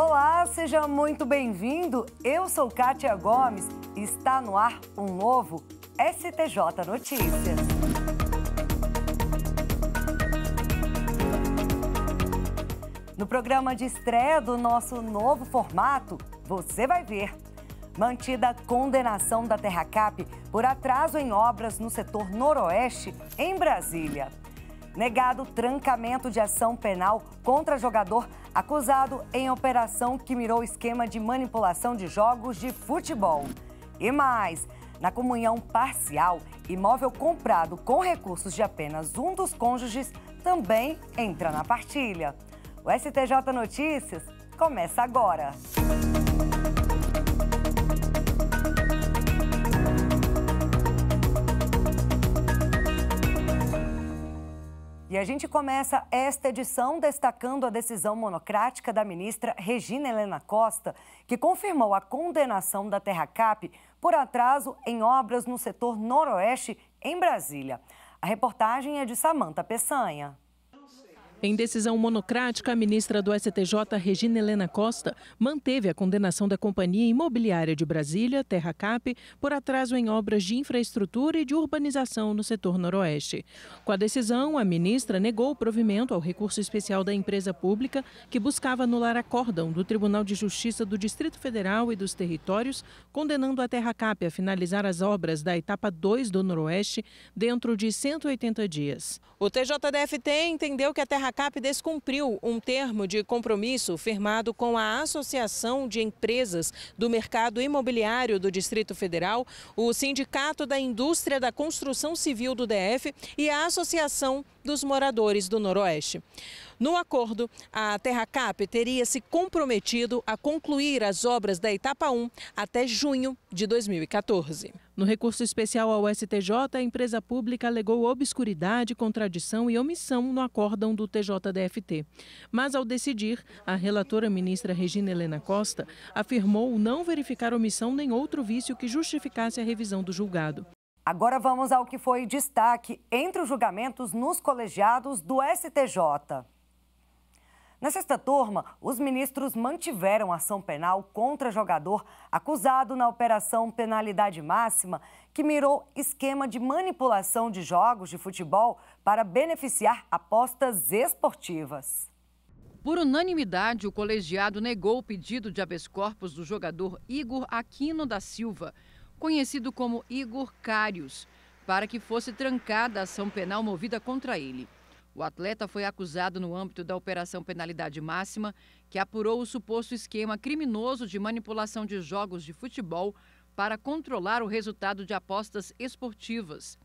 Olá, seja muito bem-vindo. Eu sou Kátia Gomes e está no ar um novo STJ Notícias. No programa de estreia do nosso novo formato, você vai ver. Mantida a condenação da Terracap por atraso em obras no setor noroeste, em Brasília negado trancamento de ação penal contra jogador acusado em operação que mirou esquema de manipulação de jogos de futebol. E mais, na comunhão parcial, imóvel comprado com recursos de apenas um dos cônjuges também entra na partilha. O STJ Notícias começa agora. E a gente começa esta edição destacando a decisão monocrática da ministra Regina Helena Costa, que confirmou a condenação da Terracap por atraso em obras no setor noroeste em Brasília. A reportagem é de Samanta Peçanha. Em decisão monocrática, a ministra do STJ, Regina Helena Costa, manteve a condenação da Companhia Imobiliária de Brasília, Terra Cap, por atraso em obras de infraestrutura e de urbanização no setor noroeste. Com a decisão, a ministra negou o provimento ao recurso especial da empresa pública, que buscava anular acórdão do Tribunal de Justiça do Distrito Federal e dos Territórios, condenando a Terra Cap a finalizar as obras da etapa 2 do noroeste dentro de 180 dias. O TJDF entendeu que a Terra a Cap descumpriu um termo de compromisso firmado com a Associação de Empresas do Mercado Imobiliário do Distrito Federal, o Sindicato da Indústria da Construção Civil do DF e a Associação dos moradores do Noroeste. No acordo, a Terracap teria se comprometido a concluir as obras da etapa 1 até junho de 2014. No recurso especial ao STJ, a empresa pública alegou obscuridade, contradição e omissão no acórdão do TJDFT. Mas, ao decidir, a relatora ministra Regina Helena Costa afirmou não verificar omissão nem outro vício que justificasse a revisão do julgado. Agora vamos ao que foi destaque entre os julgamentos nos colegiados do STJ. Na sexta turma, os ministros mantiveram ação penal contra jogador acusado na operação Penalidade Máxima, que mirou esquema de manipulação de jogos de futebol para beneficiar apostas esportivas. Por unanimidade, o colegiado negou o pedido de habeas corpus do jogador Igor Aquino da Silva conhecido como Igor Cários, para que fosse trancada a ação penal movida contra ele. O atleta foi acusado no âmbito da Operação Penalidade Máxima, que apurou o suposto esquema criminoso de manipulação de jogos de futebol para controlar o resultado de apostas esportivas.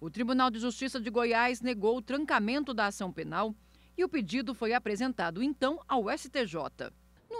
O Tribunal de Justiça de Goiás negou o trancamento da ação penal e o pedido foi apresentado então ao STJ.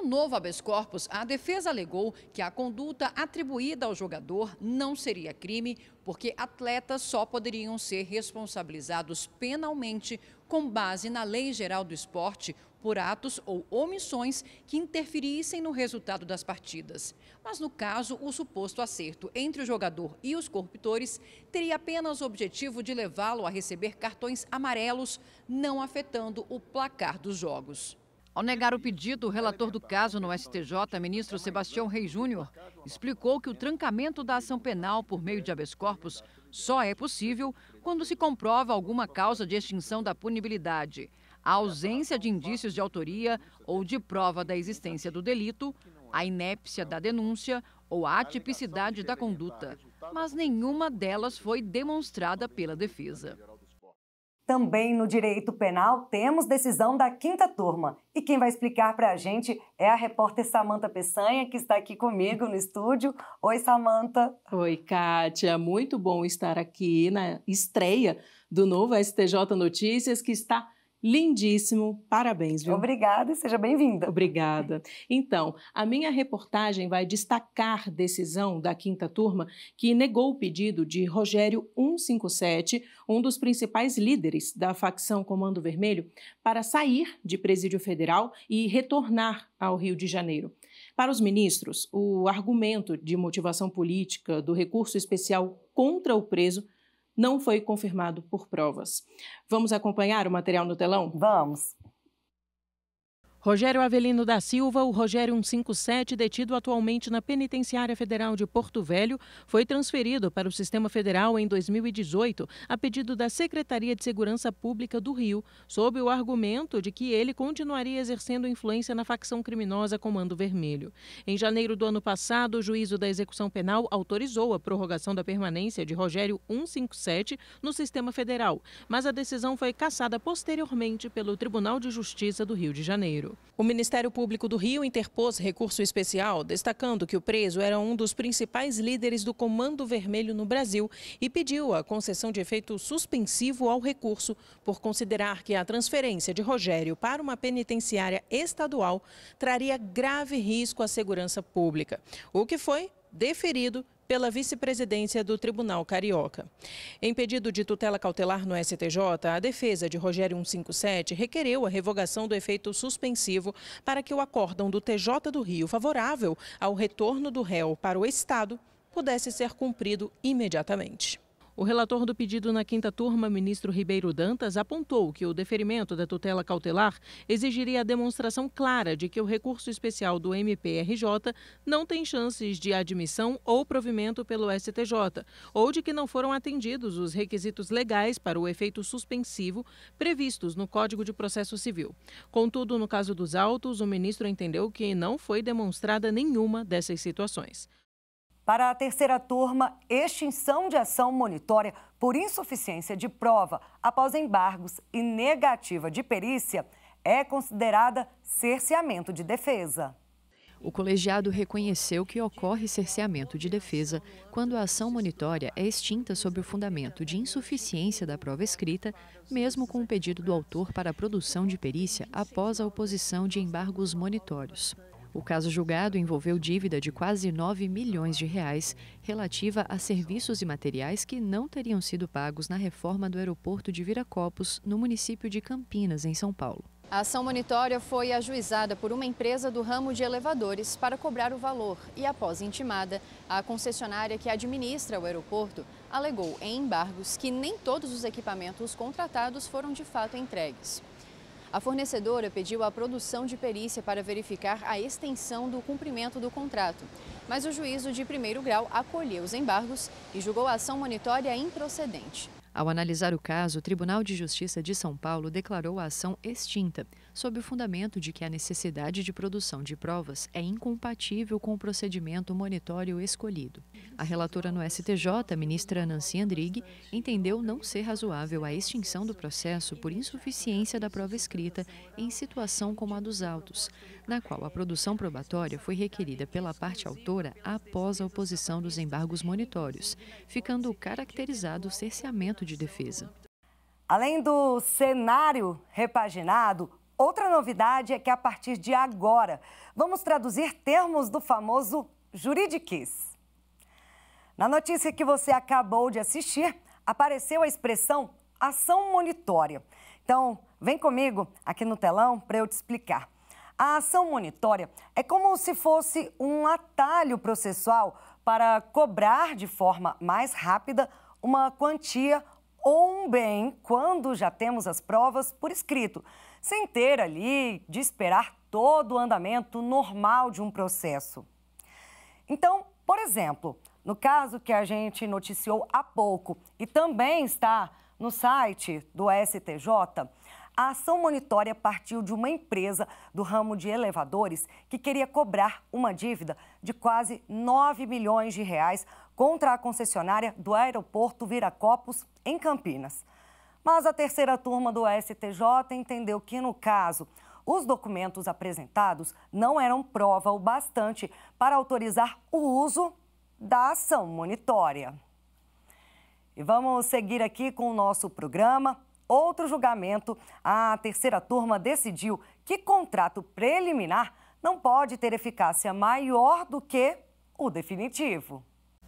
No novo habeas corpus, a defesa alegou que a conduta atribuída ao jogador não seria crime, porque atletas só poderiam ser responsabilizados penalmente com base na Lei Geral do Esporte por atos ou omissões que interferissem no resultado das partidas. Mas no caso, o suposto acerto entre o jogador e os corruptores teria apenas o objetivo de levá-lo a receber cartões amarelos, não afetando o placar dos jogos. Ao negar o pedido, o relator do caso no STJ, ministro Sebastião Rei Júnior, explicou que o trancamento da ação penal por meio de habeas corpus só é possível quando se comprova alguma causa de extinção da punibilidade, a ausência de indícios de autoria ou de prova da existência do delito, a inépcia da denúncia ou a atipicidade da conduta, mas nenhuma delas foi demonstrada pela defesa. Também no direito penal temos decisão da quinta turma. E quem vai explicar para a gente é a repórter Samanta Peçanha, que está aqui comigo no estúdio. Oi, Samanta. Oi, Kátia. Muito bom estar aqui na estreia do novo STJ Notícias, que está Lindíssimo, parabéns, viu? Obrigada e seja bem-vinda. Obrigada. Então, a minha reportagem vai destacar decisão da quinta turma que negou o pedido de Rogério 157, um dos principais líderes da facção Comando Vermelho, para sair de presídio federal e retornar ao Rio de Janeiro. Para os ministros, o argumento de motivação política do recurso especial contra o preso não foi confirmado por provas. Vamos acompanhar o material no telão? Vamos. Rogério Avelino da Silva, o Rogério 157, detido atualmente na Penitenciária Federal de Porto Velho, foi transferido para o Sistema Federal em 2018, a pedido da Secretaria de Segurança Pública do Rio, sob o argumento de que ele continuaria exercendo influência na facção criminosa Comando Vermelho. Em janeiro do ano passado, o juízo da execução penal autorizou a prorrogação da permanência de Rogério 157 no Sistema Federal, mas a decisão foi cassada posteriormente pelo Tribunal de Justiça do Rio de Janeiro. O Ministério Público do Rio interpôs recurso especial, destacando que o preso era um dos principais líderes do Comando Vermelho no Brasil e pediu a concessão de efeito suspensivo ao recurso por considerar que a transferência de Rogério para uma penitenciária estadual traria grave risco à segurança pública, o que foi deferido pela vice-presidência do Tribunal Carioca. Em pedido de tutela cautelar no STJ, a defesa de Rogério 157 requereu a revogação do efeito suspensivo para que o acórdão do TJ do Rio, favorável ao retorno do réu para o Estado, pudesse ser cumprido imediatamente. O relator do pedido na quinta turma, ministro Ribeiro Dantas, apontou que o deferimento da tutela cautelar exigiria a demonstração clara de que o recurso especial do MPRJ não tem chances de admissão ou provimento pelo STJ, ou de que não foram atendidos os requisitos legais para o efeito suspensivo previstos no Código de Processo Civil. Contudo, no caso dos autos, o ministro entendeu que não foi demonstrada nenhuma dessas situações. Para a terceira turma, extinção de ação monitória por insuficiência de prova após embargos e negativa de perícia é considerada cerceamento de defesa. O colegiado reconheceu que ocorre cerceamento de defesa quando a ação monitória é extinta sob o fundamento de insuficiência da prova escrita, mesmo com o pedido do autor para a produção de perícia após a oposição de embargos monitórios. O caso julgado envolveu dívida de quase 9 milhões de reais relativa a serviços e materiais que não teriam sido pagos na reforma do aeroporto de Viracopos, no município de Campinas, em São Paulo. A ação monitória foi ajuizada por uma empresa do ramo de elevadores para cobrar o valor e, após intimada, a concessionária que administra o aeroporto alegou em embargos que nem todos os equipamentos contratados foram de fato entregues. A fornecedora pediu a produção de perícia para verificar a extensão do cumprimento do contrato, mas o juízo de primeiro grau acolheu os embargos e julgou a ação monitória improcedente. Ao analisar o caso, o Tribunal de Justiça de São Paulo declarou a ação extinta, sob o fundamento de que a necessidade de produção de provas é incompatível com o procedimento monitório escolhido. A relatora no STJ, ministra Nancy Andrighi, entendeu não ser razoável a extinção do processo por insuficiência da prova escrita em situação como a dos autos, na qual a produção probatória foi requerida pela parte autora após a oposição dos embargos monitórios, ficando caracterizado o cerceamento de defesa. Além do cenário repaginado, outra novidade é que a partir de agora vamos traduzir termos do famoso juridiquês. Na notícia que você acabou de assistir, apareceu a expressão ação monitória. Então, vem comigo aqui no telão para eu te explicar. A ação monitória é como se fosse um atalho processual para cobrar de forma mais rápida uma quantia ou um bem quando já temos as provas por escrito, sem ter ali de esperar todo o andamento normal de um processo. Então, por exemplo, no caso que a gente noticiou há pouco e também está no site do STJ, a ação monitória partiu de uma empresa do ramo de elevadores que queria cobrar uma dívida de quase 9 milhões de reais contra a concessionária do aeroporto Viracopos, em Campinas. Mas a terceira turma do STJ entendeu que, no caso, os documentos apresentados não eram prova o bastante para autorizar o uso da ação monitória. E vamos seguir aqui com o nosso programa. Outro julgamento, a terceira turma decidiu que contrato preliminar não pode ter eficácia maior do que o definitivo.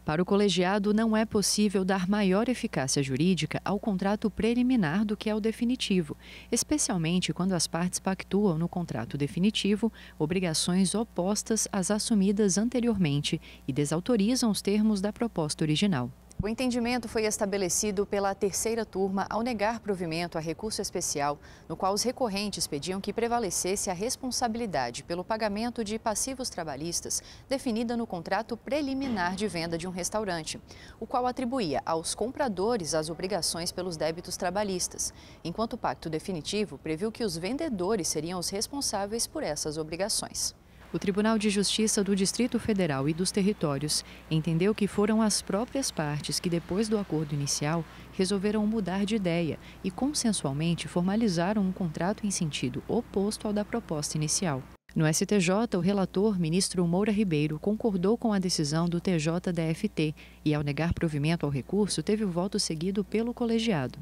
Para o colegiado, não é possível dar maior eficácia jurídica ao contrato preliminar do que ao definitivo, especialmente quando as partes pactuam no contrato definitivo obrigações opostas às assumidas anteriormente e desautorizam os termos da proposta original. O entendimento foi estabelecido pela terceira turma ao negar provimento a recurso especial, no qual os recorrentes pediam que prevalecesse a responsabilidade pelo pagamento de passivos trabalhistas definida no contrato preliminar de venda de um restaurante, o qual atribuía aos compradores as obrigações pelos débitos trabalhistas, enquanto o pacto definitivo previu que os vendedores seriam os responsáveis por essas obrigações. O Tribunal de Justiça do Distrito Federal e dos Territórios entendeu que foram as próprias partes que, depois do acordo inicial, resolveram mudar de ideia e consensualmente formalizaram um contrato em sentido oposto ao da proposta inicial. No STJ, o relator, ministro Moura Ribeiro, concordou com a decisão do TJ-DFT e, ao negar provimento ao recurso, teve o voto seguido pelo colegiado.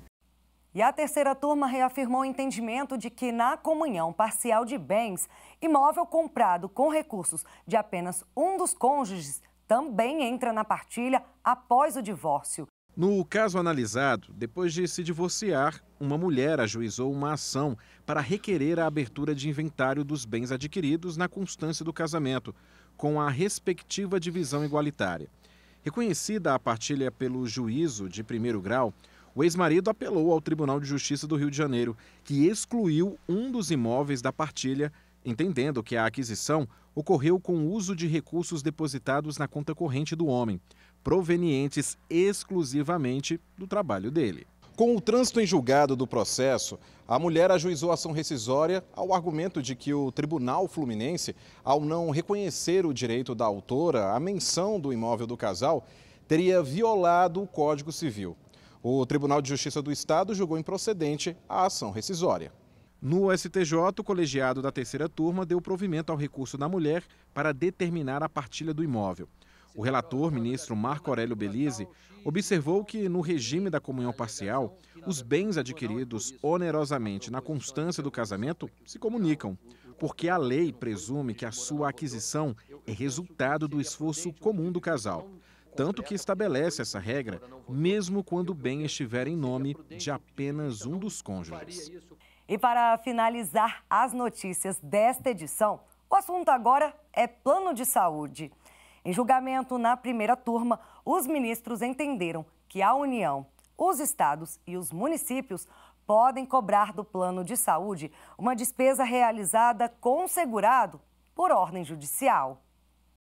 E a terceira turma reafirmou o entendimento de que, na comunhão parcial de bens, imóvel comprado com recursos de apenas um dos cônjuges também entra na partilha após o divórcio. No caso analisado, depois de se divorciar, uma mulher ajuizou uma ação para requerer a abertura de inventário dos bens adquiridos na constância do casamento, com a respectiva divisão igualitária. Reconhecida a partilha pelo juízo de primeiro grau, o ex-marido apelou ao Tribunal de Justiça do Rio de Janeiro, que excluiu um dos imóveis da partilha, entendendo que a aquisição ocorreu com o uso de recursos depositados na conta corrente do homem, provenientes exclusivamente do trabalho dele. Com o trânsito em julgado do processo, a mulher ajuizou ação rescisória ao argumento de que o Tribunal Fluminense, ao não reconhecer o direito da autora à menção do imóvel do casal, teria violado o Código Civil. O Tribunal de Justiça do Estado julgou improcedente a ação rescisória. No STJ, o colegiado da terceira turma deu provimento ao recurso da mulher para determinar a partilha do imóvel. O relator, ministro Marco Aurélio Belize, observou que, no regime da comunhão parcial, os bens adquiridos onerosamente na constância do casamento se comunicam, porque a lei presume que a sua aquisição é resultado do esforço comum do casal tanto que estabelece essa regra mesmo quando o bem estiver em nome de apenas um dos cônjuges. E para finalizar as notícias desta edição, o assunto agora é plano de saúde. Em julgamento na primeira turma, os ministros entenderam que a União, os estados e os municípios podem cobrar do plano de saúde uma despesa realizada com segurado por ordem judicial.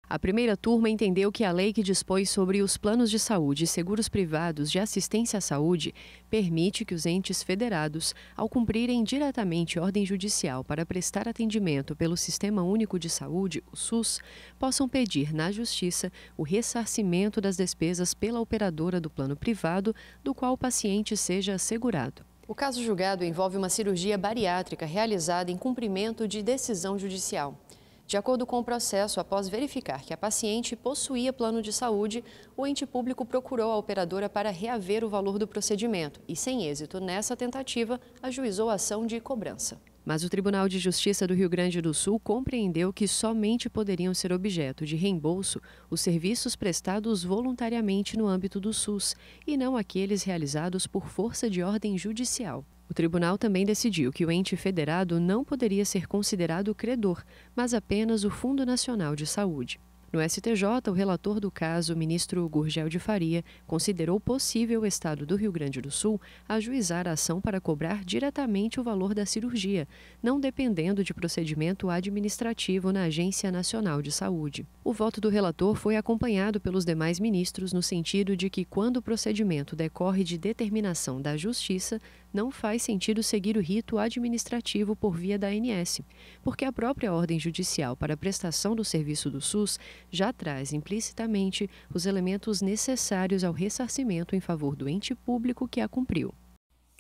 A primeira turma entendeu que a lei que dispõe sobre os planos de saúde e seguros privados de assistência à saúde permite que os entes federados, ao cumprirem diretamente ordem judicial para prestar atendimento pelo Sistema Único de Saúde, o SUS, possam pedir na Justiça o ressarcimento das despesas pela operadora do plano privado do qual o paciente seja assegurado. O caso julgado envolve uma cirurgia bariátrica realizada em cumprimento de decisão judicial. De acordo com o processo, após verificar que a paciente possuía plano de saúde, o ente público procurou a operadora para reaver o valor do procedimento e, sem êxito nessa tentativa, ajuizou a ação de cobrança. Mas o Tribunal de Justiça do Rio Grande do Sul compreendeu que somente poderiam ser objeto de reembolso os serviços prestados voluntariamente no âmbito do SUS e não aqueles realizados por força de ordem judicial. O tribunal também decidiu que o ente federado não poderia ser considerado credor, mas apenas o Fundo Nacional de Saúde. No STJ, o relator do caso, ministro Gurgel de Faria, considerou possível o Estado do Rio Grande do Sul ajuizar a ação para cobrar diretamente o valor da cirurgia, não dependendo de procedimento administrativo na Agência Nacional de Saúde. O voto do relator foi acompanhado pelos demais ministros no sentido de que, quando o procedimento decorre de determinação da Justiça, não faz sentido seguir o rito administrativo por via da ANS, porque a própria ordem judicial para a prestação do serviço do SUS já traz implicitamente os elementos necessários ao ressarcimento em favor do ente público que a cumpriu.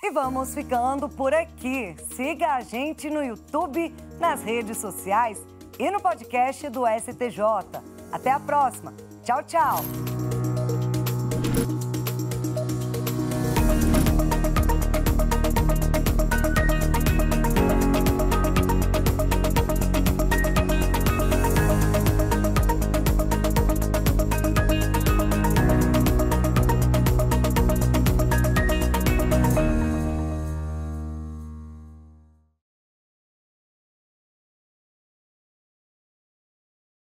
E vamos ficando por aqui. Siga a gente no YouTube, nas redes sociais e no podcast do STJ. Até a próxima. Tchau, tchau.